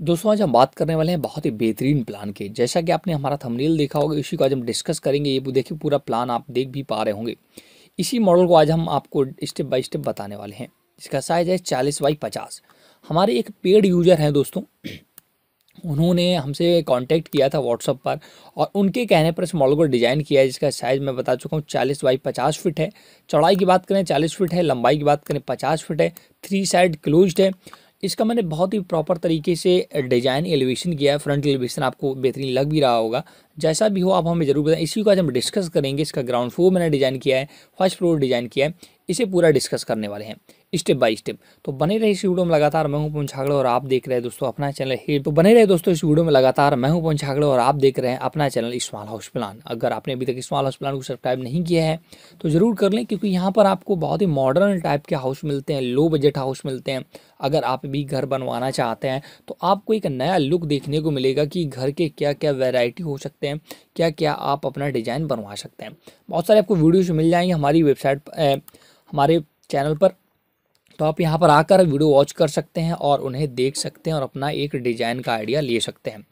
दोस्तों आज हम बात करने वाले हैं बहुत ही बेहतरीन प्लान के जैसा कि आपने हमारा थंबनेल देखा होगा इसी को आज हम डिस्कस करेंगे ये देखिए पूरा प्लान आप देख भी पा रहे होंगे इसी मॉडल को आज हम आपको स्टेप बाय स्टेप बताने वाले हैं इसका साइज है चालीस बाई पचास हमारे एक पेड यूजर हैं दोस्तों उन्होंने हमसे कांटेक्ट किया था व्हाट्सअप पर और उनके कहने पर इस मॉडल को डिज़ाइन किया है जिसका साइज़ मैं बता चुका हूँ चालीस बाई पचास फिट है चौड़ाई की बात करें चालीस फिट है लंबाई की बात करें पचास फिट है थ्री साइड क्लोज्ड है इसका मैंने बहुत ही प्रॉपर तरीके से डिज़ाइन एलिवेशन किया है फ्रंट एलिवेशन आपको बेहतरीन लग भी रहा होगा जैसा भी हो आप हमें ज़रूर बताएं इसी को आज हम डिस्कस करेंगे इसका ग्राउंड फ्लोर मैंने डिज़ाइन किया है फर्स्ट फ्लोर डिज़ाइन किया है इसे पूरा डिस्कस करने वाले हैं स्टेप बाय स्टेप तो बने रहे इस वीडियो में लगातार मैं हूं पवन छागड़ा और आप देख रहे हैं दोस्तों अपना चैनल ही तो बने रहे दोस्तों इस वीडियो में लगातार मैं हूं पवन छागड़ा और आप देख रहे हैं अपना चैनल स्मॉल हाउस प्लान अगर आपने अभी तक स्मॉल हाउस प्लान को सब्सक्राइब नहीं किया है तो ज़रूर कर लें क्योंकि यहाँ पर आपको बहुत ही मॉडर्न टाइप के हाउस मिलते हैं लो बजट हाउस मिलते हैं अगर आप भी घर बनवाना चाहते हैं तो आपको एक नया लुक देखने को मिलेगा कि घर के क्या क्या वेराइटी हो सकते हैं क्या क्या आप अपना डिज़ाइन बनवा सकते हैं बहुत सारे आपको वीडियोज़ मिल जाएंगे हमारी वेबसाइट हमारे चैनल पर तो आप यहाँ पर आकर वीडियो वॉच कर सकते हैं और उन्हें देख सकते हैं और अपना एक डिज़ाइन का आइडिया ले सकते हैं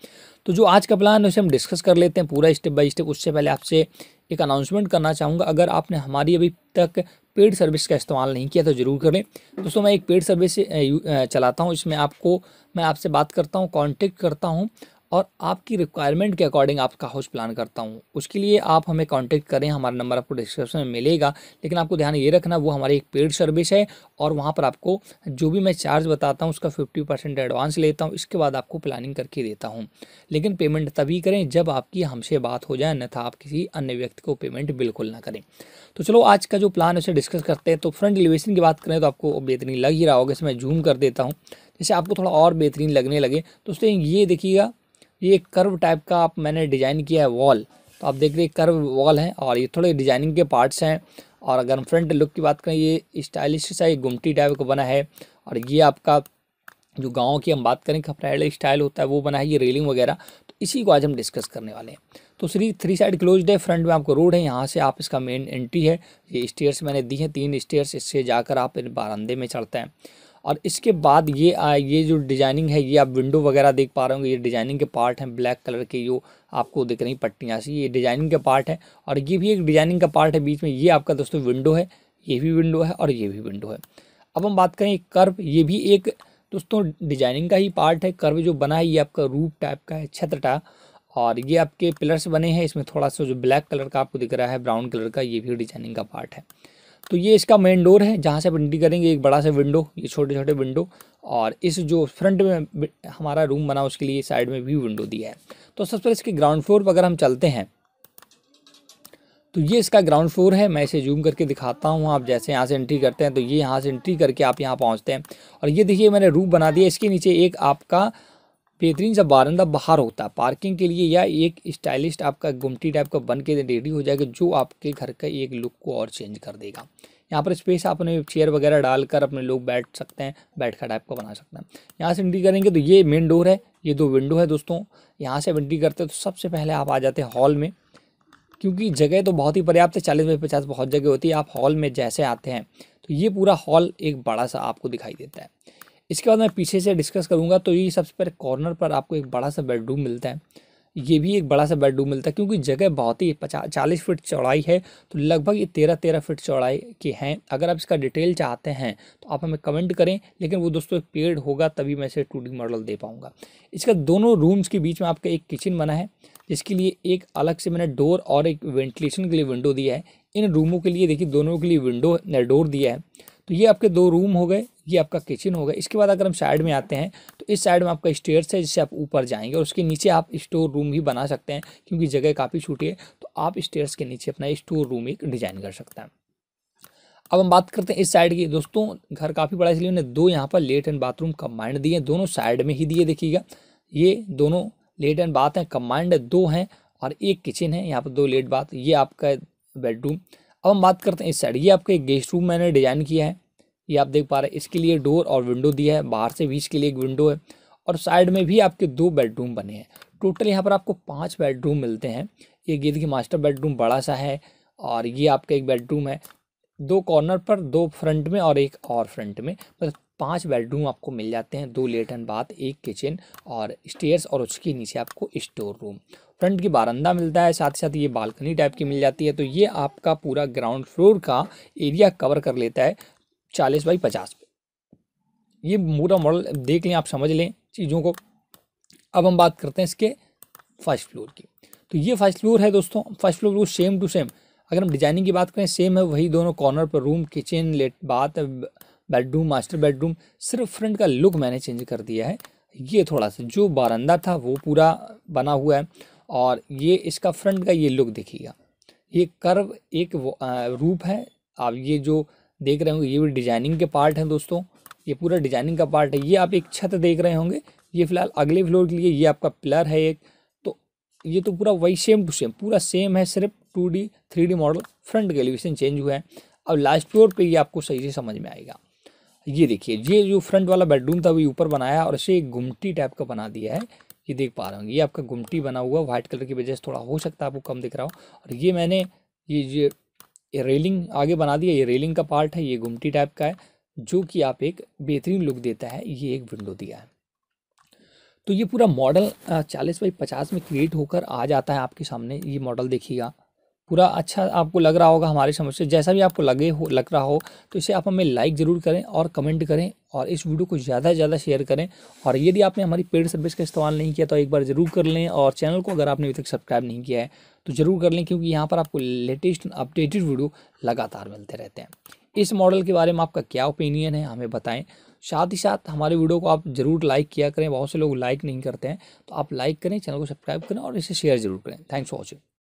तो जो आज का प्लान है उसे हम डिस्कस कर लेते हैं पूरा स्टेप बाय स्टेप उससे पहले आपसे एक अनाउंसमेंट करना चाहूँगा अगर आपने हमारी अभी तक पेड सर्विस का इस्तेमाल नहीं किया तो ज़रूर करें दोस्तों मैं एक पेड सर्विस चलाता हूँ इसमें आपको मैं आपसे बात करता हूँ कॉन्टेक्ट करता हूँ और आपकी रिक्वायरमेंट के अकॉर्डिंग आपका हाउस प्लान करता हूँ उसके लिए आप हमें कांटेक्ट करें हमारा नंबर आपको डिस्क्रिप्शन में मिलेगा लेकिन आपको ध्यान ये रखना वो हमारी एक पेड सर्विस है और वहाँ पर आपको जो भी मैं चार्ज बताता हूँ उसका फिफ्टी परसेंट एडवांस लेता हूँ इसके बाद आपको प्लानिंग करके देता हूँ लेकिन पेमेंट तभी करें जब आपकी हमसे बात हो जाए अन्यथा आप किसी अन्य व्यक्ति को पेमेंट बिल्कुल ना करें तो चलो आज का जो प्लान है उसे डिस्कस करते हैं तो फ्रंट एलिवेशन की बात करें तो आपको बेहतरीन लग ही रहा होगा इसे मैं जूम कर देता हूँ जैसे आपको थोड़ा और बेहतरीन लगने लगे तो उससे ये देखिएगा ये एक कर्व टाइप का आप मैंने डिज़ाइन किया है वॉल तो आप देख रहे हैं कर्व वॉल है और ये थोड़े डिजाइनिंग के पार्ट्स हैं और अगर हम फ्रंट लुक की बात करें ये स्टाइलिश सा ये गुमटी टाइप का बना है और ये आपका जो गाँव की हम बात करें खपराइड स्टाइल होता है वो बना है ये रेलिंग वगैरह तो इसी को आज हम डिस्कस करने वाले हैं तो श्री थ्री साइड क्लोज है फ्रंट में आपको रोड है यहाँ से आप इसका मेन एंट्री है ये स्टेयर्स मैंने दी हैं तीन स्टेयर्स इससे जाकर आप इन बारंदे में चढ़ते हैं और इसके बाद ये आ, ये जो डिजाइनिंग है ये आप विंडो वगैरह देख पा रहे होंगे ये डिजाइनिंग के पार्ट हैं ब्लैक कलर के जो आपको दिख रही पट्टियाँ से ये डिजाइनिंग के पार्ट है और ये भी एक डिजाइनिंग का पार्ट है बीच में ये आपका दोस्तों विंडो है ये भी विंडो है और ये भी विंडो है अब हम बात करें कर्व ये भी एक दोस्तों डिजाइनिंग का ही पार्ट है कर्व जो बना है ये आपका रूप टाइप का है छत्र टा और ये आपके पिलर्स बने हैं इसमें थोड़ा सा जो ब्लैक कलर का आपको दिख रहा है ब्राउन कलर का ये भी डिजाइनिंग का पार्ट है तो ये इसका मेन डोर है जहाँ से आप एंट्री करेंगे एक बड़ा सा विंडो ये छोटे छोटे विंडो और इस जो फ्रंट में हमारा रूम बना उसके लिए साइड में भी विंडो दिया है तो सबसे पहले इसके ग्राउंड फ्लोर पर अगर हम चलते हैं तो ये इसका ग्राउंड फ्लोर है मैं इसे जूम करके दिखाता हूँ आप जैसे यहाँ से एंट्री करते हैं तो ये यहाँ से एंट्री करके आप यहाँ पहुँचते हैं और ये देखिए मैंने रूप बना दिया इसके नीचे एक आपका बेहतरीन सा बारंदा बाहर होता है पार्किंग के लिए या एक स्टाइलिश आपका गुमटी टाइप का बन के रेडी हो जाएगा जो आपके घर का एक लुक को और चेंज कर देगा यहाँ पर स्पेस आपने चेयर वगैरह डालकर अपने लोग बैठ सकते हैं बैठ का टाइप का बना सकते हैं यहाँ से एंट्री करेंगे तो ये मेन डोर है ये दो विंडो है दोस्तों यहाँ से एंट्री करते हैं तो सबसे पहले आप आ जाते हैं हॉल में क्योंकि जगह तो बहुत ही पर्याप्त है चालीस बाई पचास बहुत जगह होती है आप हॉल में जैसे आते हैं तो ये पूरा हॉल एक बड़ा सा आपको दिखाई देता है इसके बाद मैं पीछे से डिस्कस करूँगा तो ये सबसे पहले कॉर्नर पर आपको एक बड़ा सा बेडरूम मिलता है ये भी एक बड़ा सा बेडरूम मिलता है क्योंकि जगह बहुत ही पचास चालीस फिट चौड़ाई है तो लगभग ये तेरह तेरह फिट चौड़ाई के हैं अगर आप इसका डिटेल चाहते हैं तो आप हमें कमेंट करें लेकिन वो दोस्तों एक पेड़ होगा तभी मैं इसे टू मॉडल दे पाऊँगा इसका दोनों रूम्स के बीच में आपका एक किचन बना है जिसके लिए एक अलग से मैंने डोर और एक वेंटिलेशन के लिए विंडो दिया है इन रूमों के लिए देखिए दोनों के लिए विंडो डोर दिया है तो ये आपके दो रूम हो गए ये आपका किचन हो गया इसके बाद अगर हम साइड में आते हैं तो इस साइड में आपका स्टेयर्स है जिससे आप ऊपर जाएंगे और उसके नीचे आप स्टोर रूम भी बना सकते हैं क्योंकि जगह काफ़ी छोटी है तो आप स्टेयर्स के नीचे अपना स्टोर रूम एक डिज़ाइन कर सकते हैं अब हम बात करते हैं इस साइड की दोस्तों घर काफ़ी बड़ा इसलिए उन्हें दो यहाँ पर लेट एंड बाथरूम कम्बाइंड दिए दोनों साइड में ही दिए देखिएगा ये दोनों लेट एंड बाथ हैं कम्बाइंड दो हैं और एक किचन है यहाँ पर दो लेट बाथ ये आपका बेडरूम अब हम बात करते हैं इस साइड ये आपका एक गेस्ट रूम मैंने डिज़ाइन किया है ये आप देख पा रहे हैं इसके लिए डोर और विंडो दिया है बाहर से भी इसके लिए एक विंडो है और साइड में भी आपके दो बेडरूम बने हैं टोटल यहाँ पर आपको पाँच बेडरूम मिलते हैं ये गिद्ध की मास्टर बेडरूम बड़ा सा है और ये आपका एक बेडरूम है दो कॉर्नर पर दो फ्रंट में और एक और फ्रंट में मतलब पांच बेडरूम आपको मिल जाते हैं दो लेटन बाथ एक किचन और स्टेयर्स और उसके नीचे आपको स्टोर रूम फ्रंट की बारंदा मिलता है साथ ही साथ ये बालकनी टाइप की मिल जाती है तो ये आपका पूरा ग्राउंड फ्लोर का एरिया कवर कर लेता है चालीस बाई पचास पे ये पूरा मॉडल देख लें आप समझ लें चीज़ों को अब हम बात करते हैं इसके फर्स्ट फ्लोर की तो ये फर्स्ट फ्लोर है दोस्तों फर्स्ट फ्लोर वो सेम टू सेम अगर हम डिजाइनिंग की बात करें सेम है वही दोनों कॉर्नर पर room kitchen let bath bedroom master bedroom सिर्फ फ्रंट का लुक मैंने चेंज कर दिया है ये थोड़ा सा जो बारंदा था वो पूरा बना हुआ है और ये इसका फ्रंट का ये लुक देखिएगा ये कर्व एक रूप है आप ये जो देख रहे होंगे ये भी डिजाइनिंग के पार्ट हैं दोस्तों ये पूरा डिजाइनिंग का पार्ट है ये आप एक छत देख रहे होंगे ये फिलहाल अगले फ्लोर के लिए ये आपका पिलर है एक तो ये तो पूरा वही सेम टू सेम पूरा सेम है सिर्फ two D three D model front का एलिवेशन चेंज हुआ है अब लास्ट फ्लोर पर ये आपको सही से समझ में आएगा ये देखिए ये जो फ्रंट वाला बेडरूम था वही ऊपर बनाया और इसे एक घुमटी टाइप का बना दिया है ये देख पा रहे होंगे ये आपका घुमटी बना हुआ वाइट कलर की वजह से थोड़ा हो सकता है आपको कम दिख रहा हो और ये मैंने ये ये ये रेलिंग आगे बना दिया ये रेलिंग का पार्ट है ये गुमटी टाइप का है जो कि आप एक बेहतरीन लुक देता है ये एक विंडो दिया है तो ये पूरा मॉडल चालीस बाई पचास में क्रिएट होकर आ जाता है आपके सामने ये मॉडल देखिएगा पूरा अच्छा आपको लग रहा होगा हमारी समझ से जैसा भी आपको लगे हो लग रहा हो तो इसे आप हमें लाइक ज़रूर करें और कमेंट करें और इस वीडियो को ज़्यादा से ज़्यादा शेयर करें और यदि आपने हमारी पेड सर्विस का इस्तेमाल नहीं किया तो एक बार ज़रूर कर लें और चैनल को अगर आपने अभी तक सब्सक्राइब नहीं किया है तो ज़रूर कर लें क्योंकि यहाँ पर आपको लेटेस्ट अपडेटेड वीडियो लगातार मिलते रहते हैं इस मॉडल के बारे में आपका क्या ओपिनियन है हमें बताएं साथ ही साथ हमारे वीडियो को आप ज़रूर लाइक किया करें बहुत से लोग लाइक नहीं करते हैं तो आप लाइक करें चैनल को सब्सक्राइब करें और इसे शेयर ज़रूर करें थैंक्स फॉर वॉचिंग